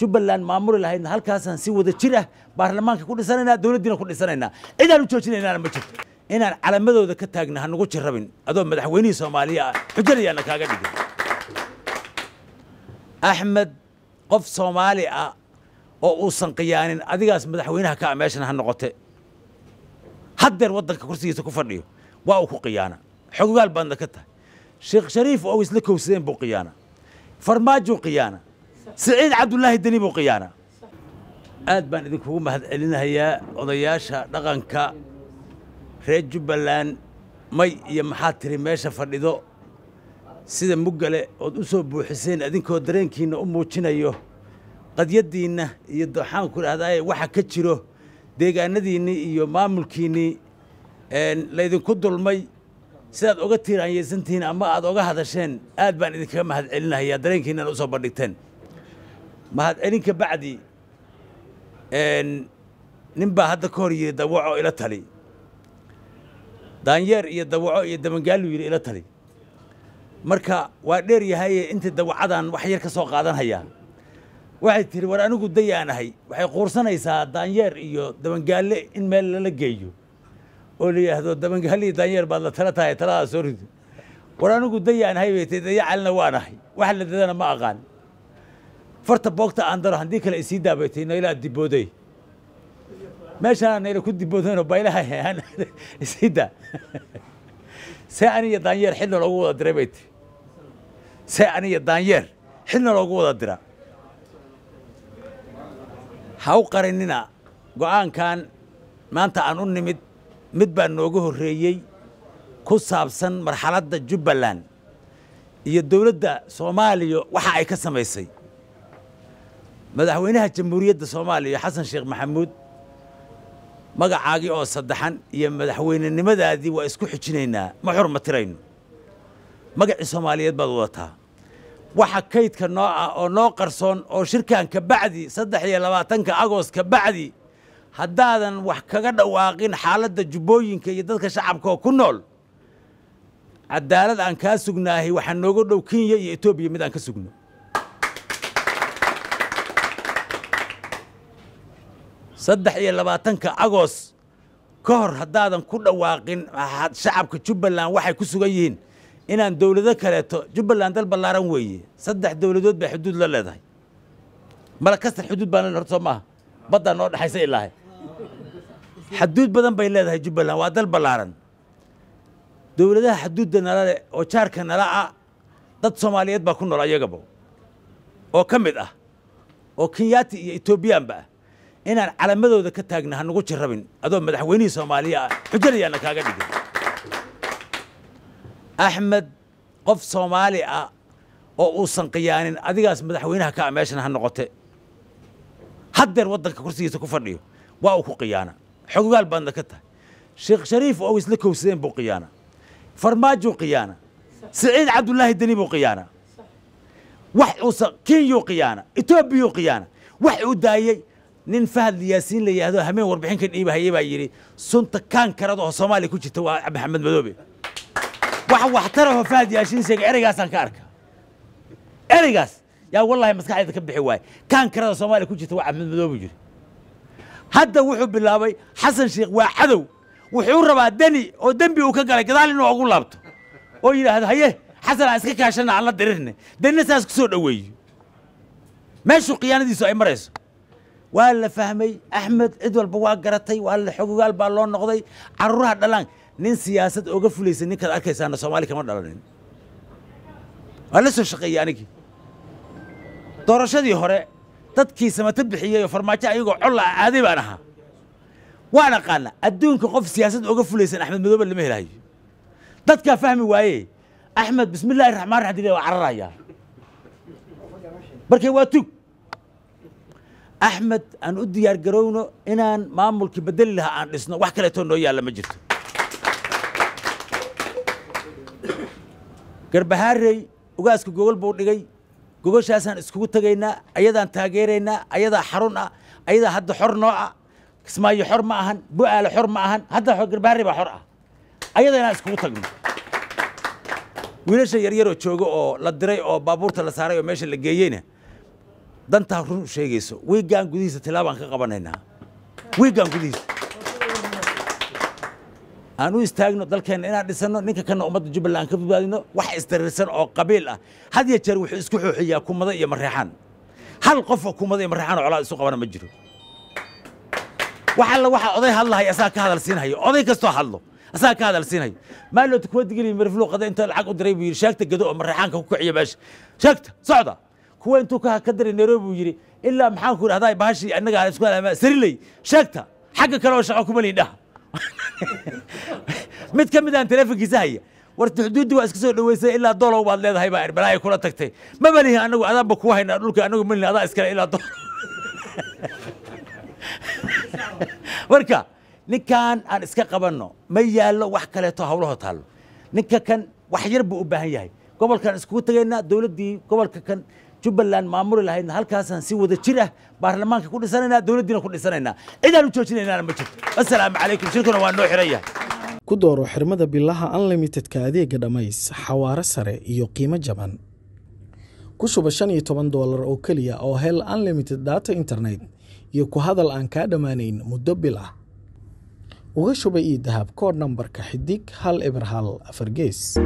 jubbaland maamuli lahaydna halkaasaan si wada jir ah baarlamaanka ku dhisanaynaa dowladdiina ku dhisanaynaa cidaan u joojinaynaana ma jirto inaan calamadooda ka taagna ha nugu jirrabin adoo madaxweynihii soomaaliya ah xujalayaana kaaga dhigin axmed qof soomaali ah oo uusan khiyaanin adigaas madaxweynaha ka a ah, meeshana ha noqote haddeer waddanka kursigiisa ku fadhiyo waa uu ku khiyaana xogogaal baadna ka tahay sheekh shariif oo isla kowsadeen buu khiyaana farmaajuu khiyaana سعيد عبد الله الدنيب وقيانا aad baan idinkugu mahad celinahayaa odayaasha dhaqanka reer jubbaland may iyo maxaad tiri meesha fadhido sida muggale ood u soo buuxiseen idinkoo dareenkiinna u muujinayo qadyaddiinna iyo waxaan ku dhahdaa waxa ka jiro deegaanadiinnii iyo maamulkiinnii laydinku dulmay sidaad oga tiiraanyeysantihiin ama aad oga hadasheen aad baan idinkaga mahad celinahayaa dareenkiinnana u soo bandhigteen mahadcelin ka bacdi nin baa hadda ka hor yidhi dawaco ila tali daanyeer iyo dawaco iyo dabangaaluu yidhi ila tali marka waa dheer yahaye intii dawacadan wax yar ka soo qaadanhayaa waxay tihi war anigu day ahay waxay quursanaysaa daanyeer iyo dabangaalle in meel lala geeyo oo la yidhaahdo dabangaale iyo daanyeer baad la tala tahay taladaas soo rido war anigu day ahay bay tihi dayacalina waan ahay wax la dadana ma aqaan farta boogta aan daro haddii kale isii daabaytay naylaa dibooday meeshaan nayla ku diboodayno baylaha isii daa see aniya daanyeer xilna loogu wada diray bay ti see aniya daanyeer xilna loogu wada dira ha u qarinina go'aankan maanta aan u nimid mid baa noogu horreeyey ku saabsan marxaladda jubbaland iyo dowladda soomaaliya waxa ay ka samaysay madaxweynaha jamhuuriyadda soomaaliya xasan sheekh maxamuud magacaagii oo saddexan iyo madaxweynenimadaadii waa isku xijinaynaa ma xurma tirayno magacii soomaaliyeed baad wadataa waxa kaydka noo ah oo noo qarsoon oo shirkan ka bacdi saddex iyo labaatanka agost ka bacdi haddaadan wax kaga dhawaaqin xaaladda jubbooyinka iyo dadka shacabka oo ku nool cadaalad aan kaa sugnaahay waxaa nooga dhow kenya iyo etoobiya mid aan ka sugno saddex iyo labaatanka agoos ka hor haddaadan ku dhawaaqin shacabka jubbaland waxay ku sugan yihiin inaan dowlado kaleeto jubbaland dal ballaaran weeye saddex dowladood bay xuduud la leedahay malakastar xuduud baan horto maaha baddaa noo dhexaysa ilaahay xaduud badan bay leedahay jubbaland waa dal ballaaran dowladaha xaduudda nala oo jaarka nala ah dad soomaaliyeed baa ku nool ayagaba oo ka mid ah oo kenyaati iyo etoobiyaan ah inaan calamadooda ka taagna hanagu jirrabin adoo madaxweynihii soomaaliya ah xujanayaana kaaga dhigin axmed qof soomaali ah oo uusan khiyaanin adigaas madaxweynaha ka a ah meeshana ha noqote haddeer waddanka kursigiisa ku fadhiyo waa uu ku khiyaana xogaal baadna ka tahay sheekh shariif oo isla kowsadeen buu khiyaana farmaajuu khiyaana siciid cabdulaahi deni buu khiyaana wax uusan kenyuu khiyaana etoobiyuu khiyaana wax uu daayey nin fahad yaasiin la yidhaahdo hameen warbixinkan iibahayay baa yidhi sunta kaan karada oo soomaaliya ku jirta waa maxamed madoobe wax waxtarahoo fahad yaasiin sheegay ereygaasaan ka arka ereygaas yaa wallahi maskaxdayda ka bixi waaye kaan karada soomaaliya ku jirta waa axmed madoobe jiri hadda wuxuu bilaabay xasan sheekh waa cadow wuxuu rabaa deni oo dembi uu ka galay gadaal inuu ugu laabto oo yidhaahdo haye xasan aan iska kaashanna aan la dirirne denina saas ku soo meeshuu khiyaanadiisu ay marayso waa la fahmay axmed cid walba waa garatay waa la xogogaal baa loo noqday caruuraha dhalaan nin siyaasad oga fulaysa ninkaad arkaysaana soomaali kama dhalanin waa la soo shaqeeyey anigii doorashadii hore dadkii samato bixiyey oo farmaajo ayagoo colla ah aaday baan ahaa waan aqaana adduunka qof siyaasad oga fulaysan axmed madoobe lama helahayo dadkaa fahmi waaye axmed bismi illaahi raxmaan raxdiil waa cararayaa markee waa tug axmed aan u diyaargarowno inaan maamulkii bedeli lahaa aan dhisno wax kaleetoo noo yaalla ma jirto garbahaarey ugaaska gogol buu dhigay gogoshaasaan iskugu tegaynaa ayadaan taageeraynaa ayadaa xarun ah ayadaa hadda xor noo ah kismaayo xor ma ahan bu'aale xor ma ahan hadda garbahaarey baa xor ah ayada inaan iskugu tagno wiilasha yaryaroo jooga oo la diray oo baabuurta la saaray oo meesha la geeyeyna dantaa run sheegayso wiigaan gudihiisa tilaabaan ka qabanaynaa wiigaan gudihiisa aan u istaagno dalkeenna inaan dhisanno ninka kana ummadda jubbaland aan ka badbaadino wax isdariirsan oo qabiil ah had iyo jeer wuxuu isku xooxiyaa kumada iyo mareexaan hal qofoo kumada iyo mareexaan colaad isu qabana ma jiro wax waxa oday hadlahaya asaa ka hadal oday kastoo hadlo asaa ka hadal siinhayo maaloo tukumadda marifluuqada inta lacag u diray buu yidhi sheegta gado oo mareexaanka ku kiciya meesha sheegta socda kuwa intuu ka hakadari nairobi uu yidhi ilaa maxaan ku idhahdaa bahashii annaga isku halaamaa sariley sheegta xagga kale oo shaqo kuma liindhaha mid ka mid aan taleefonkiisa haya warti xuduuddi waa iska soo dhaweysay ilaa dolow baad leedahay baa balaayi kula tagtay maba lihi anagu adaanba kuwa haynaa dhulka anagu malin adaa iskale ilaa dolow marka ninkan aan iska qabanno ma yaallo wax kaleeto hawlaho taallo ninka kan wax yar buu u baahan yahay gobolkan iskugu tagaynaa dowladdii gobolka kan jubbaland maamuli lahaydna halkaasaan si wada jir ah baarlamaanka ku dhisanaynaa dowladdiina ku dhisanaynaa cidaan u joojinaynaana ma jirto assalaamu calaykum shirkuna waa noo xiran yahay ku dooro xirmada billaha unlimitedka adeega dhammays xawaaro sare iyo qiimo jaban ku shuba shan iyo toban doolar oo keliya oo hel unlimited data internet iyo ku hadal aan kaa dhammaanayn muddo bil ah uga shuba io dahab kood nambarka xidig hal eber hal afargees